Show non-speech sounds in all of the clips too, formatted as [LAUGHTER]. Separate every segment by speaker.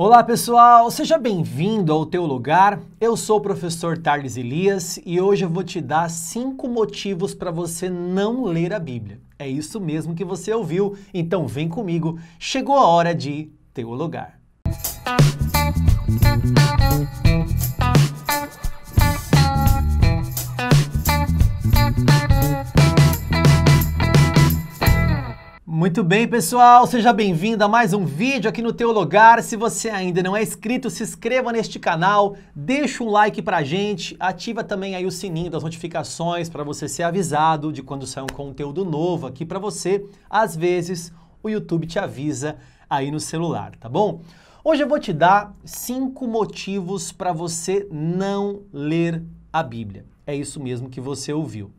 Speaker 1: Olá pessoal, seja bem-vindo ao teu lugar. Eu sou o professor Tarles Elias e hoje eu vou te dar cinco motivos para você não ler a Bíblia. É isso mesmo que você ouviu, então vem comigo, chegou a hora de teu lugar. Música Muito bem, pessoal, seja bem-vindo a mais um vídeo aqui no Teu Lugar. Se você ainda não é inscrito, se inscreva neste canal, deixa um like pra gente, ativa também aí o sininho das notificações para você ser avisado de quando sair um conteúdo novo aqui para você. Às vezes, o YouTube te avisa aí no celular, tá bom? Hoje eu vou te dar cinco motivos para você não ler a Bíblia. É isso mesmo que você ouviu.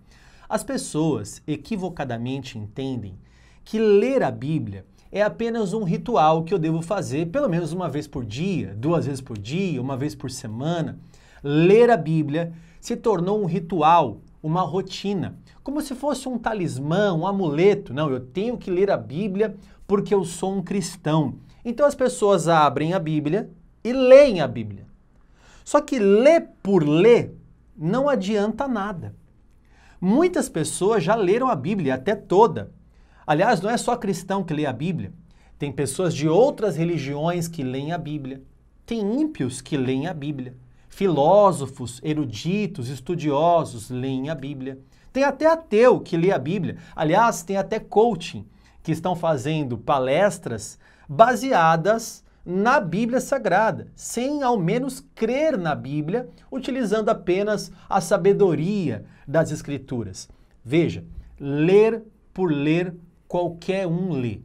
Speaker 1: As pessoas equivocadamente entendem que ler a Bíblia é apenas um ritual que eu devo fazer pelo menos uma vez por dia, duas vezes por dia, uma vez por semana. Ler a Bíblia se tornou um ritual, uma rotina, como se fosse um talismã, um amuleto. Não, eu tenho que ler a Bíblia porque eu sou um cristão. Então as pessoas abrem a Bíblia e leem a Bíblia. Só que ler por ler não adianta nada. Muitas pessoas já leram a Bíblia, até toda, Aliás, não é só cristão que lê a Bíblia. Tem pessoas de outras religiões que leem a Bíblia. Tem ímpios que leem a Bíblia. Filósofos, eruditos, estudiosos leem a Bíblia. Tem até ateu que lê a Bíblia. Aliás, tem até coaching que estão fazendo palestras baseadas na Bíblia Sagrada, sem ao menos crer na Bíblia, utilizando apenas a sabedoria das Escrituras. Veja, ler por ler qualquer um lê.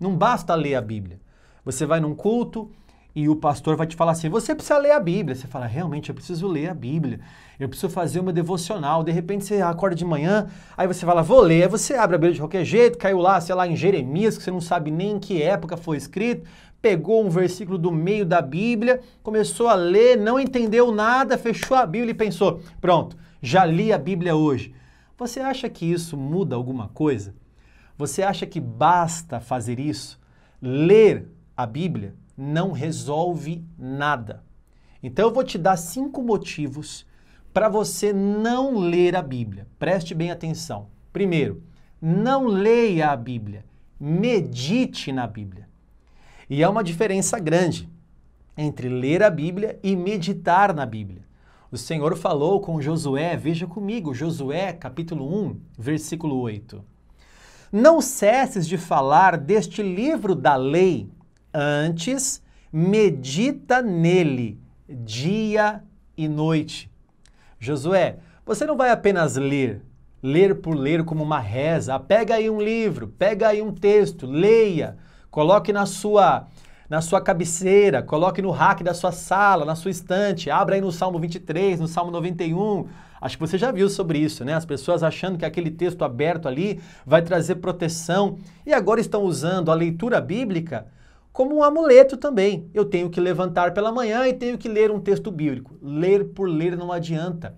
Speaker 1: Não basta ler a Bíblia. Você vai num culto e o pastor vai te falar assim: você precisa ler a Bíblia. Você fala, realmente, eu preciso ler a Bíblia. Eu preciso fazer uma devocional. De repente você acorda de manhã, aí você fala, vou ler. Aí você abre a Bíblia de qualquer jeito, caiu lá, sei lá, em Jeremias, que você não sabe nem em que época foi escrito. Pegou um versículo do meio da Bíblia, começou a ler, não entendeu nada, fechou a Bíblia e pensou: pronto, já li a Bíblia hoje. Você acha que isso muda alguma coisa? Você acha que basta fazer isso? Ler a Bíblia não resolve nada. Então eu vou te dar cinco motivos para você não ler a Bíblia. Preste bem atenção. Primeiro, não leia a Bíblia, medite na Bíblia. E há é uma diferença grande entre ler a Bíblia e meditar na Bíblia. O Senhor falou com Josué, veja comigo, Josué capítulo 1, versículo 8. Não cesses de falar deste livro da lei, antes medita nele dia e noite. Josué, você não vai apenas ler, ler por ler como uma reza. Pega aí um livro, pega aí um texto, leia, coloque na sua na sua cabeceira, coloque no rack da sua sala, na sua estante, abra aí no Salmo 23, no Salmo 91, Acho que você já viu sobre isso, né? As pessoas achando que aquele texto aberto ali vai trazer proteção e agora estão usando a leitura bíblica como um amuleto também. Eu tenho que levantar pela manhã e tenho que ler um texto bíblico. Ler por ler não adianta.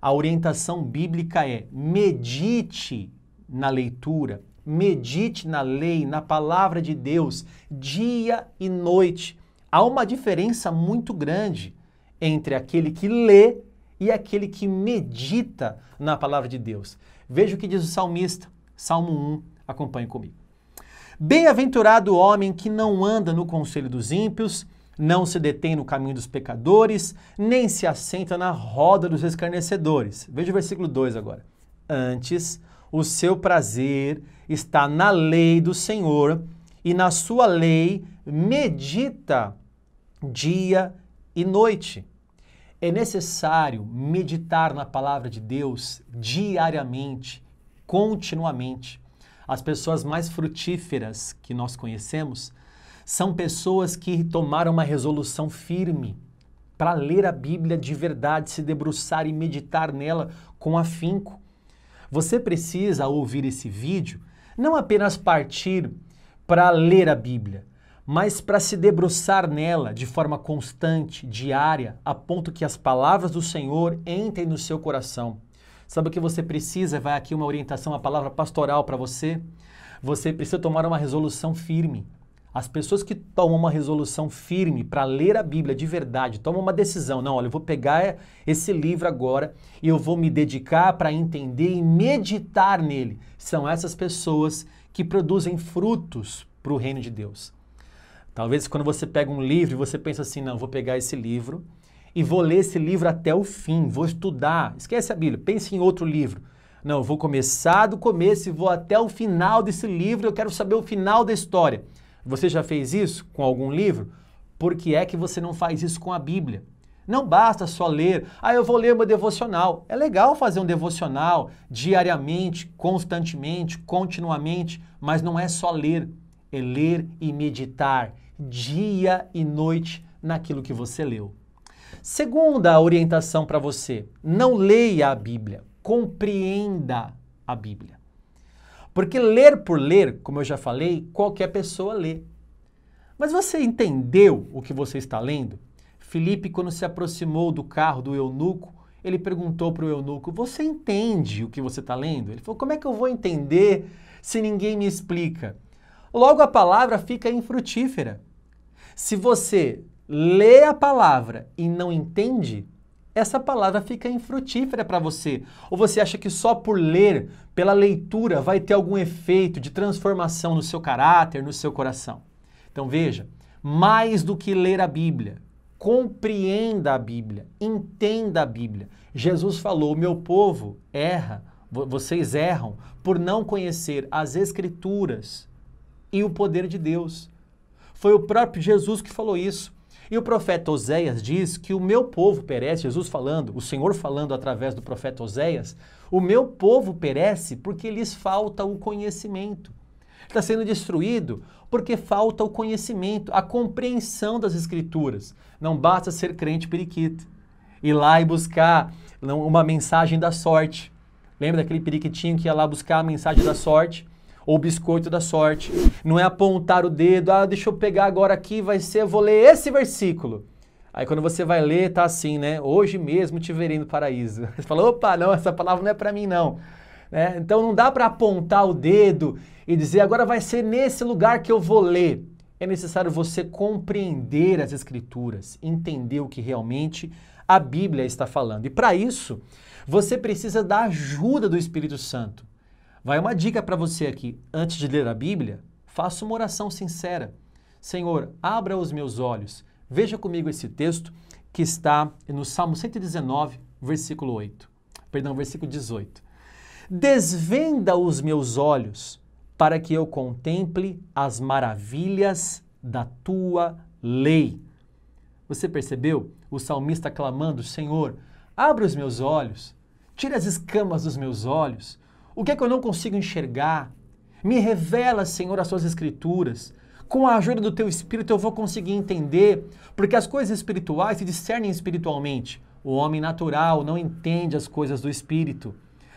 Speaker 1: A orientação bíblica é medite na leitura, medite na lei, na palavra de Deus, dia e noite. Há uma diferença muito grande entre aquele que lê e aquele que medita na palavra de Deus. Veja o que diz o salmista, Salmo 1, acompanhe comigo. Bem-aventurado o homem que não anda no conselho dos ímpios, não se detém no caminho dos pecadores, nem se assenta na roda dos escarnecedores. Veja o versículo 2 agora. Antes, o seu prazer está na lei do Senhor, e na sua lei medita dia e noite. É necessário meditar na palavra de Deus diariamente, continuamente. As pessoas mais frutíferas que nós conhecemos são pessoas que tomaram uma resolução firme para ler a Bíblia de verdade, se debruçar e meditar nela com afinco. Você precisa, ao ouvir esse vídeo, não apenas partir para ler a Bíblia, mas para se debruçar nela de forma constante, diária, a ponto que as palavras do Senhor entrem no seu coração. Sabe o que você precisa? Vai aqui uma orientação, uma palavra pastoral para você. Você precisa tomar uma resolução firme. As pessoas que tomam uma resolução firme para ler a Bíblia de verdade, tomam uma decisão, não, olha, eu vou pegar esse livro agora e eu vou me dedicar para entender e meditar nele. São essas pessoas que produzem frutos para o reino de Deus. Talvez quando você pega um livro, você pensa assim, não, vou pegar esse livro e vou ler esse livro até o fim, vou estudar. Esquece a Bíblia, pense em outro livro. Não, vou começar do começo e vou até o final desse livro, eu quero saber o final da história. Você já fez isso com algum livro? Por que é que você não faz isso com a Bíblia? Não basta só ler, ah, eu vou ler meu devocional. É legal fazer um devocional diariamente, constantemente, continuamente, mas não é só ler é ler e meditar dia e noite naquilo que você leu. Segunda orientação para você: não leia a Bíblia, compreenda a Bíblia. Porque ler por ler, como eu já falei, qualquer pessoa lê. Mas você entendeu o que você está lendo? Felipe, quando se aproximou do carro do eunuco, ele perguntou para o eunuco: Você entende o que você está lendo? Ele falou: Como é que eu vou entender se ninguém me explica? Logo, a palavra fica infrutífera. Se você lê a palavra e não entende, essa palavra fica infrutífera para você. Ou você acha que só por ler, pela leitura, vai ter algum efeito de transformação no seu caráter, no seu coração. Então veja, mais do que ler a Bíblia, compreenda a Bíblia, entenda a Bíblia. Jesus falou: "Meu povo erra, vocês erram por não conhecer as escrituras e o poder de Deus. Foi o próprio Jesus que falou isso. E o profeta Oséias diz que o meu povo perece, Jesus falando, o Senhor falando através do profeta Oséias, o meu povo perece porque lhes falta o conhecimento. Está sendo destruído porque falta o conhecimento, a compreensão das Escrituras. Não basta ser crente periquito, ir lá e buscar uma mensagem da sorte. Lembra daquele periquitinho que ia lá buscar a mensagem da sorte? ou biscoito da sorte. Não é apontar o dedo, ah, deixa eu pegar agora aqui, vai ser, vou ler esse versículo. Aí quando você vai ler, tá assim, né? Hoje mesmo te verei no paraíso. [LAUGHS] Você fala, opa, não, essa palavra não é para mim não. Né? Então não dá para apontar o dedo e dizer, agora vai ser nesse lugar que eu vou ler. É necessário você compreender as escrituras, entender o que realmente a Bíblia está falando. E para isso, você precisa da ajuda do Espírito Santo. Vai uma dica para você aqui. Antes de ler a Bíblia, faça uma oração sincera. Senhor, abra os meus olhos. Veja comigo esse texto que está no Salmo 119, versículo 8. Perdão, versículo 18. Desvenda os meus olhos para que eu contemple as maravilhas da tua lei. Você percebeu o salmista clamando: Senhor, abre os meus olhos, tira as escamas dos meus olhos, o que é que eu não consigo enxergar? Me revela, Senhor, as suas escrituras. Com a ajuda do teu espírito eu vou conseguir entender, porque as coisas espirituais se discernem espiritualmente. O homem natural não entende as coisas do espírito.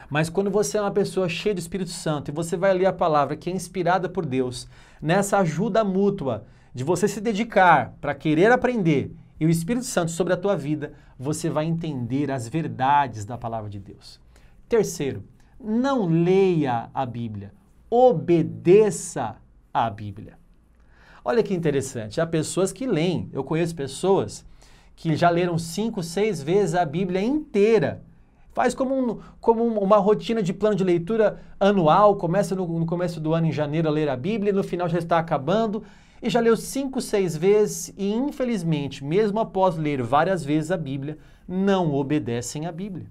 Speaker 1: Mas quando você é uma pessoa cheia do Espírito Santo e você vai ler a palavra que é inspirada por Deus, nessa ajuda mútua de você se dedicar para querer aprender e o Espírito Santo sobre a tua vida, você vai entender as verdades da palavra de Deus. Terceiro, não leia a Bíblia, obedeça a Bíblia. Olha que interessante, há pessoas que leem. Eu conheço pessoas que já leram cinco, seis vezes a Bíblia inteira. Faz como, um, como uma rotina de plano de leitura anual, começa no, no começo do ano, em janeiro, a ler a Bíblia, no final já está acabando, e já leu cinco, seis vezes, e infelizmente, mesmo após ler várias vezes a Bíblia, não obedecem à Bíblia.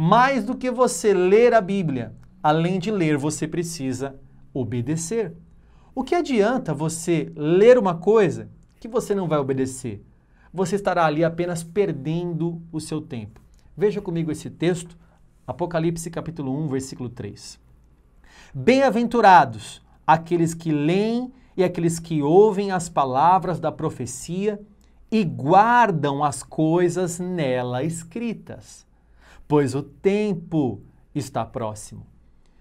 Speaker 1: Mais do que você ler a Bíblia, além de ler, você precisa obedecer. O que adianta você ler uma coisa que você não vai obedecer? Você estará ali apenas perdendo o seu tempo. Veja comigo esse texto, Apocalipse capítulo 1, versículo 3. Bem-aventurados aqueles que leem e aqueles que ouvem as palavras da profecia e guardam as coisas nela escritas, pois o tempo está próximo.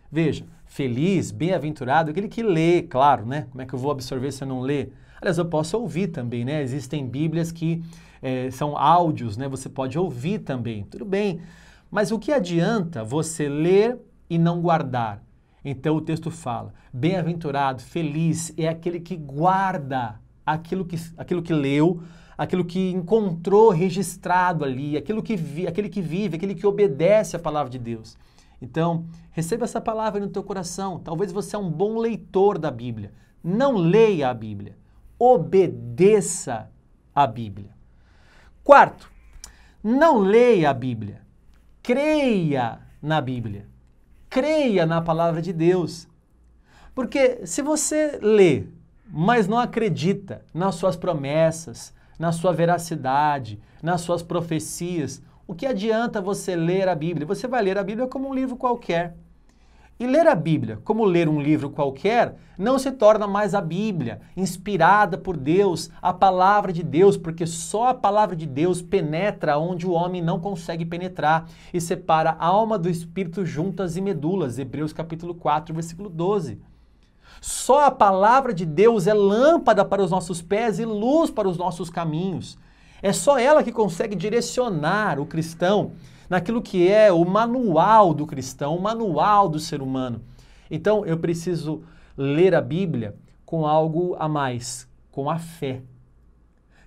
Speaker 1: Veja, feliz, bem-aventurado, aquele que lê, claro, né? Como é que eu vou absorver se eu não ler? Aliás, eu posso ouvir também, né? Existem Bíblias que é, são áudios, né? Você pode ouvir também, tudo bem. Mas o que adianta você ler e não guardar? Então o texto fala: bem-aventurado, feliz é aquele que guarda aquilo que, aquilo que leu, aquilo que encontrou registrado ali, aquilo que vi, aquele que vive, aquele que obedece à palavra de Deus. Então, receba essa palavra no teu coração. Talvez você é um bom leitor da Bíblia. Não leia a Bíblia. Obedeça a Bíblia. Quarto, não leia a Bíblia. Creia na Bíblia. Creia na palavra de Deus. Porque se você lê, mas não acredita nas suas promessas, na sua veracidade, nas suas profecias. O que adianta você ler a Bíblia? Você vai ler a Bíblia como um livro qualquer. E ler a Bíblia, como ler um livro qualquer, não se torna mais a Bíblia, inspirada por Deus, a palavra de Deus, porque só a palavra de Deus penetra onde o homem não consegue penetrar e separa a alma do espírito juntas e medulas. Hebreus capítulo 4, versículo 12. Só a palavra de Deus é lâmpada para os nossos pés e luz para os nossos caminhos. É só ela que consegue direcionar o cristão naquilo que é o manual do cristão, o manual do ser humano. Então eu preciso ler a Bíblia com algo a mais, com a fé.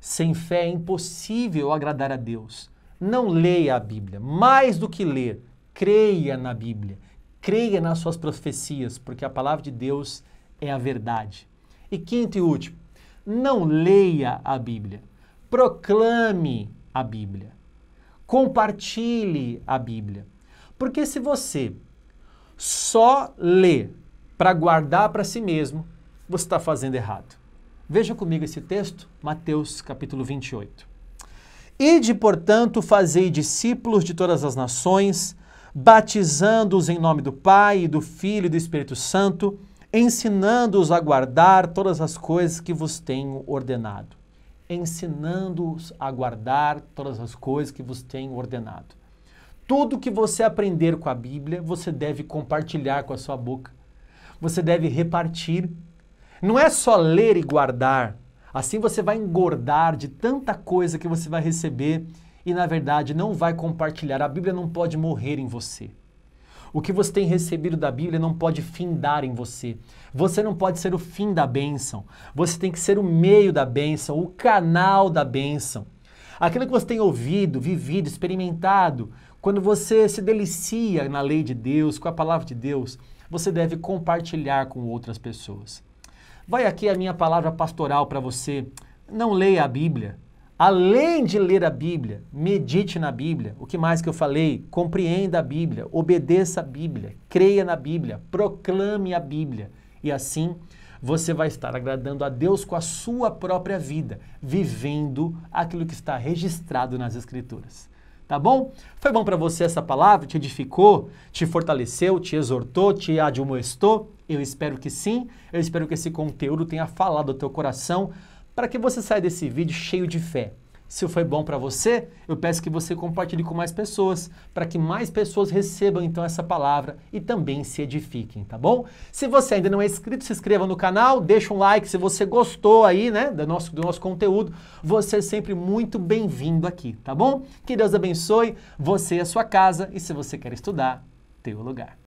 Speaker 1: Sem fé é impossível agradar a Deus. Não leia a Bíblia. Mais do que ler, creia na Bíblia. Creia nas suas profecias, porque a palavra de Deus é a verdade. E quinto e último, não leia a Bíblia, proclame a Bíblia, compartilhe a Bíblia. Porque se você só lê para guardar para si mesmo, você está fazendo errado. Veja comigo esse texto, Mateus capítulo 28. Ide, portanto, fazei discípulos de todas as nações, batizando-os em nome do Pai, e do Filho e do Espírito Santo, ensinando-os a guardar todas as coisas que vos tenho ordenado. Ensinando-os a guardar todas as coisas que vos tenho ordenado. Tudo que você aprender com a Bíblia, você deve compartilhar com a sua boca. Você deve repartir. Não é só ler e guardar. Assim você vai engordar de tanta coisa que você vai receber e, na verdade, não vai compartilhar. A Bíblia não pode morrer em você. O que você tem recebido da Bíblia não pode findar em você. Você não pode ser o fim da bênção. Você tem que ser o meio da bênção, o canal da bênção. Aquilo que você tem ouvido, vivido, experimentado, quando você se delicia na lei de Deus, com a palavra de Deus, você deve compartilhar com outras pessoas. Vai aqui a minha palavra pastoral para você. Não leia a Bíblia, Além de ler a Bíblia, medite na Bíblia. O que mais que eu falei? Compreenda a Bíblia, obedeça a Bíblia, creia na Bíblia, proclame a Bíblia. E assim você vai estar agradando a Deus com a sua própria vida, vivendo aquilo que está registrado nas Escrituras. Tá bom? Foi bom para você essa palavra? Te edificou? Te fortaleceu? Te exortou? Te admoestou? Eu espero que sim. Eu espero que esse conteúdo tenha falado ao teu coração para que você saia desse vídeo cheio de fé. Se foi bom para você, eu peço que você compartilhe com mais pessoas, para que mais pessoas recebam então essa palavra e também se edifiquem, tá bom? Se você ainda não é inscrito, se inscreva no canal, deixa um like se você gostou aí, né, do nosso, do nosso conteúdo. Você é sempre muito bem-vindo aqui, tá bom? Que Deus abençoe você e a sua casa e se você quer estudar, teu lugar.